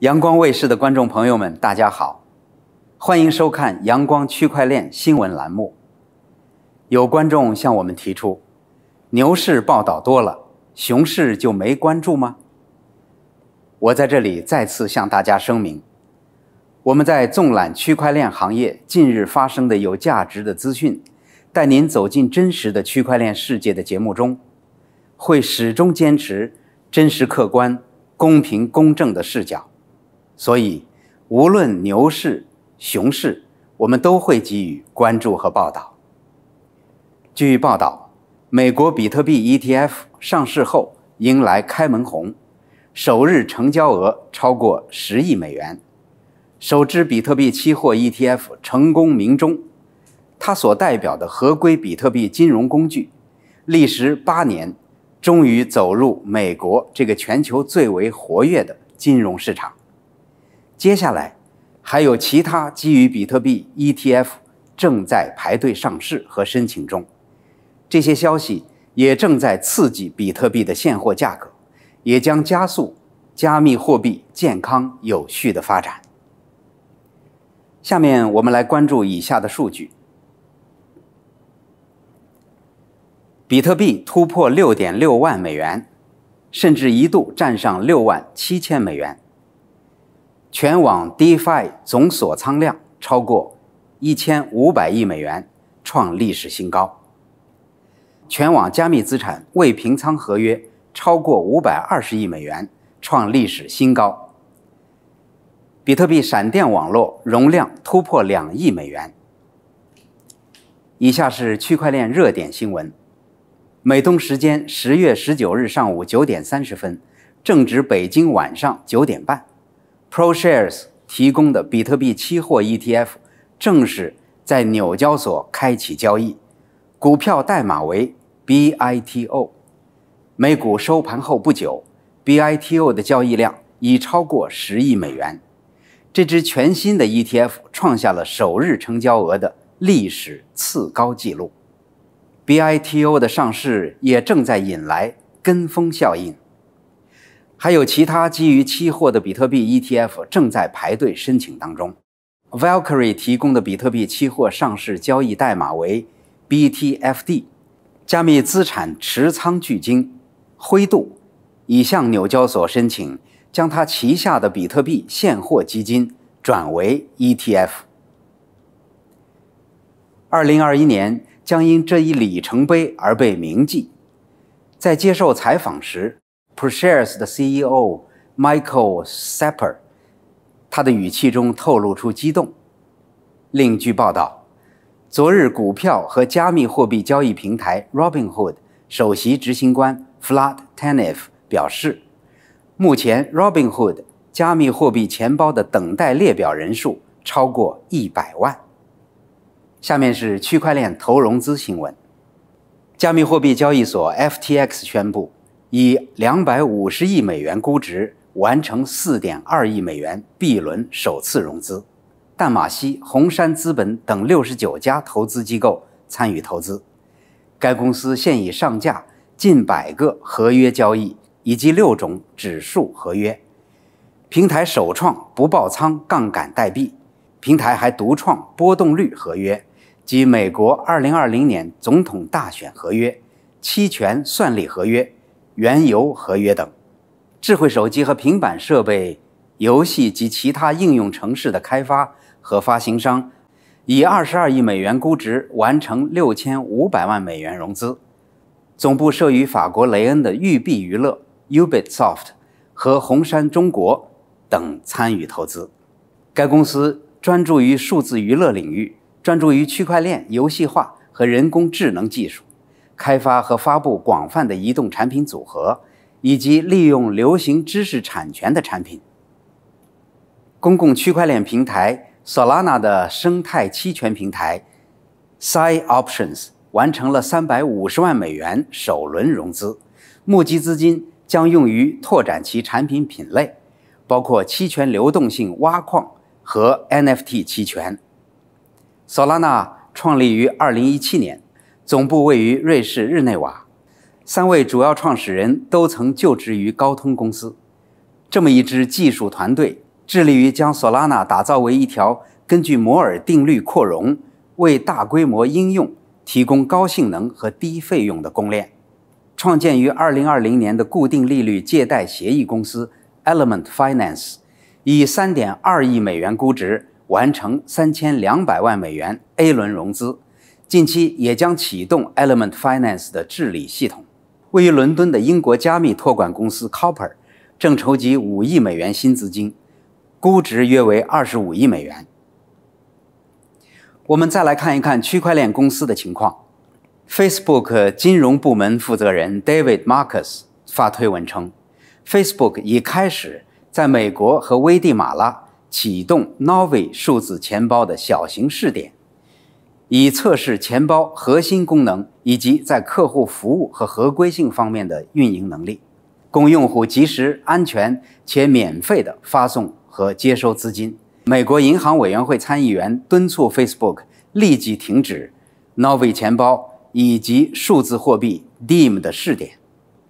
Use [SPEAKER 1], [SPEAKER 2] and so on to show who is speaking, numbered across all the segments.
[SPEAKER 1] 阳光卫视的观众朋友们，大家好，欢迎收看《阳光区块链新闻》栏目。有观众向我们提出，牛市报道多了，熊市就没关注吗？我在这里再次向大家声明，我们在纵览区块链行业近日发生的有价值的资讯，带您走进真实的区块链世界的节目中，会始终坚持真实、客观、公平、公正的视角。所以，无论牛市、熊市，我们都会给予关注和报道。据报道，美国比特币 ETF 上市后迎来开门红，首日成交额超过十亿美元，首支比特币期货 ETF 成功鸣钟。它所代表的合规比特币金融工具，历时八年，终于走入美国这个全球最为活跃的金融市场。接下来还有其他基于比特币 ETF 正在排队上市和申请中，这些消息也正在刺激比特币的现货价格，也将加速加密货币健康有序的发展。下面我们来关注以下的数据：比特币突破六点六万美元，甚至一度站上六万七千美元。全网 DeFi 总锁仓量超过一千五百亿美元，创历史新高。全网加密资产未平仓合约超过五百二十亿美元，创历史新高。比特币闪电网络容量突破两亿美元。以下是区块链热点新闻：美东时间十月十九日上午九点三十分，正值北京晚上九点半。ProShares 提供的比特币期货 ETF 正式在纽交所开启交易，股票代码为 BITO。美股收盘后不久，BITO 的交易量已超过十亿美元。这支全新的 ETF 创下了首日成交额的历史次高纪录。BITO 的上市也正在引来跟风效应。还有其他基于期货的比特币 ETF 正在排队申请当中。v a l k y r i e 提供的比特币期货上市交易代码为 BTFD。加密资产持仓巨鲸灰度已向纽交所申请，将它旗下的比特币现货基金转为 ETF。二零二一年将因这一里程碑而被铭记。在接受采访时。PerShares 的 CEO Michael Sepper，他的语气中透露出激动。另据报道，昨日股票和加密货币交易平台 Robinhood 首席执行官 Flatt t e n i f 表示，目前 Robinhood 加密货币钱包的等待列表人数超过一百万。下面是区块链投融资新闻，加密货币交易所 FTX 宣布。以两百五十亿美元估值完成四点二亿美元 B 轮首次融资，淡马锡、红杉资本等六十九家投资机构参与投资。该公司现已上架近百个合约交易以及六种指数合约，平台首创不爆仓杠杆代币。平台还独创波动率合约及美国二零二零年总统大选合约、期权算力合约。原油合约等，智慧手机和平板设备游戏及其他应用城市的开发和发行商，以二十二亿美元估值完成六千五百万美元融资。总部设于法国雷恩的育碧娱乐 （Ubisoft） 和红杉中国等参与投资。该公司专注于数字娱乐领域，专注于区块链游戏化和人工智能技术。开发和发布广泛的移动产品组合，以及利用流行知识产权的产品。公共区块链平台 Solana 的生态期权平台 s i Options 完成了三百五十万美元首轮融资，募集资金将用于拓展其产品品类，包括期权流动性挖矿和 NFT 期权。Solana 创立于二零一七年。总部位于瑞士日内瓦，三位主要创始人都曾就职于高通公司。这么一支技术团队，致力于将索拉纳打造为一条根据摩尔定律扩容、为大规模应用提供高性能和低费用的供应链。创建于2020年的固定利率借贷协议公司 Element Finance，以3.2亿美元估值完成3200万美元 A 轮融资。近期也将启动 Element Finance 的治理系统。位于伦敦的英国加密托管公司 Copper 正筹集五亿美元新资金，估值约为二十五亿美元。我们再来看一看区块链公司的情况。Facebook 金融部门负责人 David Marcus 发推文称，Facebook 已开始在美国和危地马拉启动 Novi 数字钱包的小型试点。以测试钱包核心功能以及在客户服务和合规性方面的运营能力，供用户及时、安全且免费的发送和接收资金。美国银行委员会参议员敦促 Facebook 立即停止 Novi 钱包以及数字货币 Diem 的试点。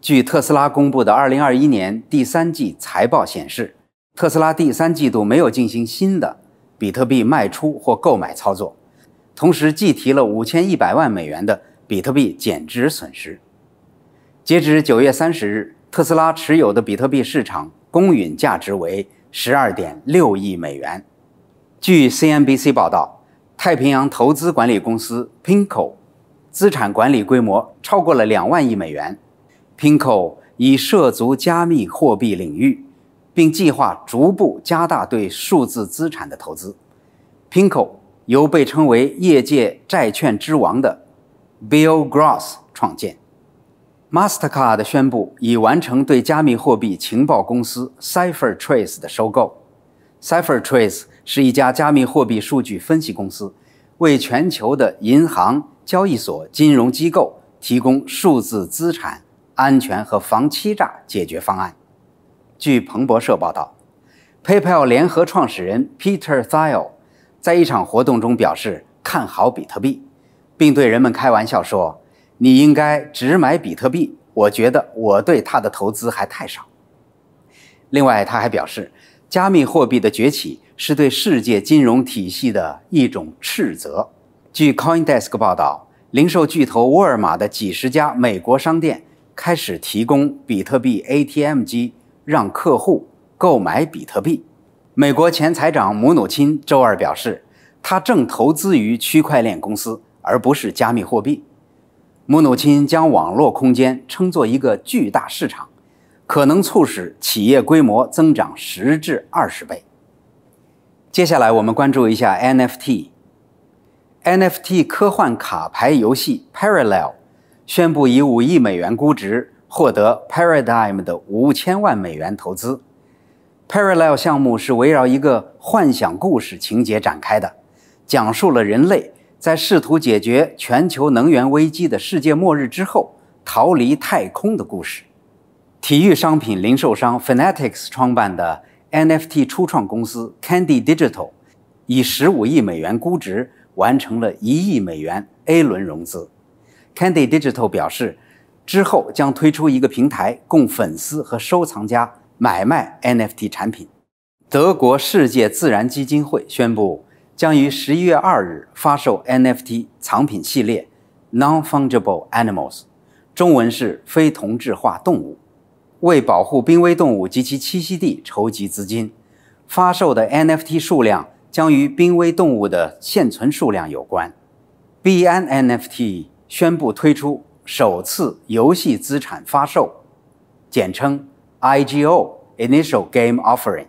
[SPEAKER 1] 据特斯拉公布的2021年第三季财报显示，特斯拉第三季度没有进行新的比特币卖出或购买操作。同时计提了五千一百万美元的比特币减值损失。截至九月三十日，特斯拉持有的比特币市场公允价值为十二点六亿美元。据 CNBC 报道，太平洋投资管理公司 p i n c o 资产管理规模超过了两万亿美元。p i n c o 已涉足加密货币领域，并计划逐步加大对数字资产的投资。p i n c o 由被称为“业界债券之王”的 Bill Gross 创建。Mastercard 宣布已完成对加密货币情报公司 CipherTrace 的收购。CipherTrace 是一家加密货币数据分析公司，为全球的银行、交易所、金融机构提供数字资产安全和防欺诈解决方案。据彭博社报道，PayPal 联合创始人 Peter Thiel。在一场活动中表示看好比特币，并对人们开玩笑说：“你应该只买比特币。”我觉得我对他的投资还太少。另外，他还表示，加密货币的崛起是对世界金融体系的一种斥责。据 CoinDesk 报道，零售巨头沃尔玛的几十家美国商店开始提供比特币 ATM 机，让客户购买比特币。美国前财长姆努钦周二表示，他正投资于区块链公司，而不是加密货币。姆努钦将网络空间称作一个巨大市场，可能促使企业规模增长十至二十倍。接下来，我们关注一下 NFT。NFT 科幻卡牌游戏 Parallel 宣布以五亿美元估值获得 Paradigm 的五千万美元投资。Parallel 项目是围绕一个幻想故事情节展开的，讲述了人类在试图解决全球能源危机的世界末日之后逃离太空的故事。体育商品零售商 Fnatic a s 创办的 NFT 初创公司 Candy Digital 以15亿美元估值完成了1亿美元 A 轮融资。Candy Digital 表示，之后将推出一个平台供粉丝和收藏家。买卖 NFT 产品。德国世界自然基金会宣布，将于十一月二日发售 NFT 藏品系列 “Non-Fungible Animals”，中文是非同质化动物。为保护濒危动物及其栖息地筹集资金，发售的 NFT 数量将与濒危动物的现存数量有关。币安 NFT 宣布推出首次游戏资产发售，简称。I G O Initial Game Offering，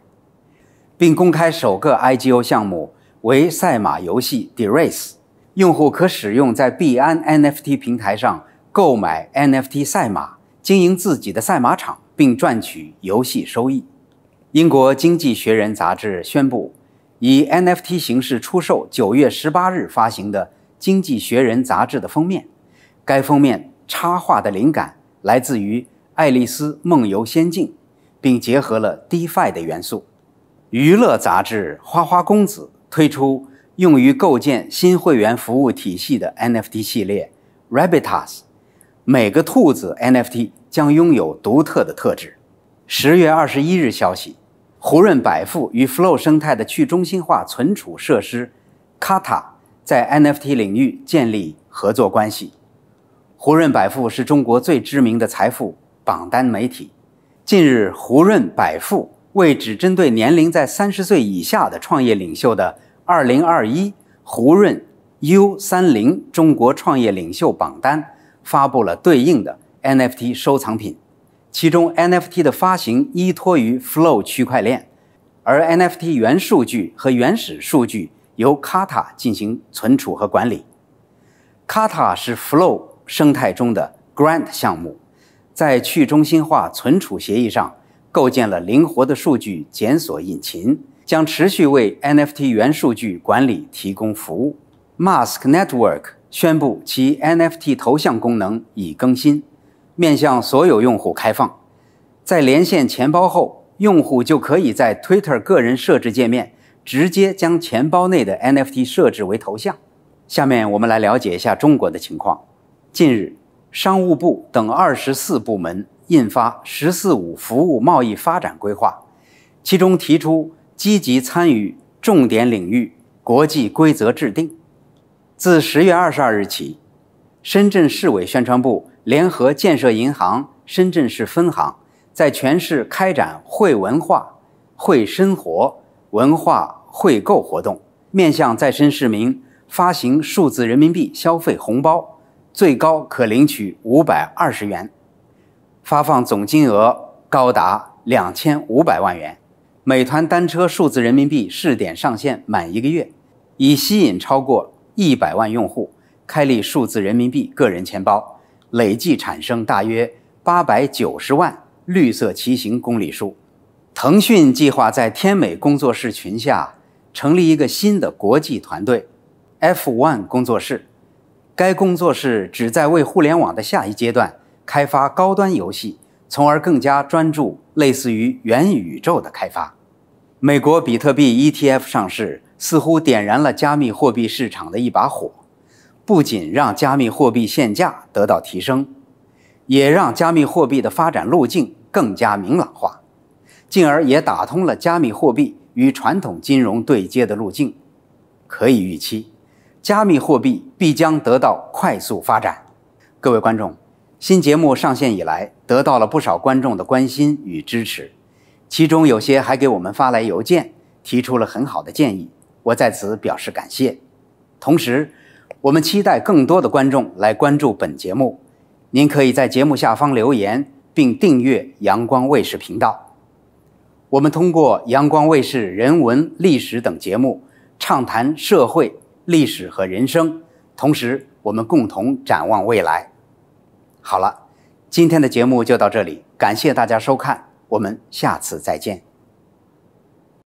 [SPEAKER 1] 并公开首个 I G O 项目为赛马游戏 Derace，用户可使用在币安 N F T 平台上购买 N F T 赛马，经营自己的赛马场，并赚取游戏收益。英国《经济学人》杂志宣布以 N F T 形式出售九月十八日发行的《经济学人》杂志的封面，该封面插画的灵感来自于。爱丽丝梦游仙境，并结合了 DeFi 的元素。娱乐杂志《花花公子》推出用于构建新会员服务体系的 NFT 系列 Rabitas，每个兔子 NFT 将拥有独特的特质。十月二十一日消息，胡润百富与 Flow 生态的去中心化存储设施 Kata 在 NFT 领域建立合作关系。胡润百富是中国最知名的财富。榜单媒体近日，胡润百富为只针对年龄在三十岁以下的创业领袖的二零二一胡润 U 三零中国创业领袖榜单发布了对应的 NFT 收藏品，其中 NFT 的发行依托于 Flow 区块链，而 NFT 原数据和原始数据由 Kata 进行存储和管理。Kata 是 Flow 生态中的 Grant 项目。在去中心化存储协议上构建了灵活的数据检索引擎，将持续为 NFT 元数据管理提供服务。Mask Network 宣布其 NFT 头像功能已更新，面向所有用户开放。在连线钱包后，用户就可以在 Twitter 个人设置界面直接将钱包内的 NFT 设置为头像。下面我们来了解一下中国的情况。近日。商务部等二十四部门印发《“十四五”服务贸易发展规划》，其中提出积极参与重点领域国际规则制定。自十月二十二日起，深圳市委宣传部联合建设银行深圳市分行，在全市开展“惠文化、惠生活、文化惠购”活动，面向在深市民发行数字人民币消费红包。最高可领取五百二十元，发放总金额高达两千五百万元。美团单车数字人民币试点上线满一个月，已吸引超过一百万用户开立数字人民币个人钱包，累计产生大约八百九十万绿色骑行公里数。腾讯计划在天美工作室群下成立一个新的国际团队，F1 工作室。该工作室旨在为互联网的下一阶段开发高端游戏，从而更加专注类似于元宇宙的开发。美国比特币 ETF 上市似乎点燃了加密货币市场的一把火，不仅让加密货币现价得到提升，也让加密货币的发展路径更加明朗化，进而也打通了加密货币与传统金融对接的路径。可以预期。加密货币必将得到快速发展。各位观众，新节目上线以来，得到了不少观众的关心与支持，其中有些还给我们发来邮件，提出了很好的建议，我在此表示感谢。同时，我们期待更多的观众来关注本节目。您可以在节目下方留言，并订阅阳光卫视频道。我们通过阳光卫视人文、历史等节目，畅谈社会。历史和人生，同时我们共同展望未来。好了，今天的节目就到这里，感谢大家收看，我们下次再见。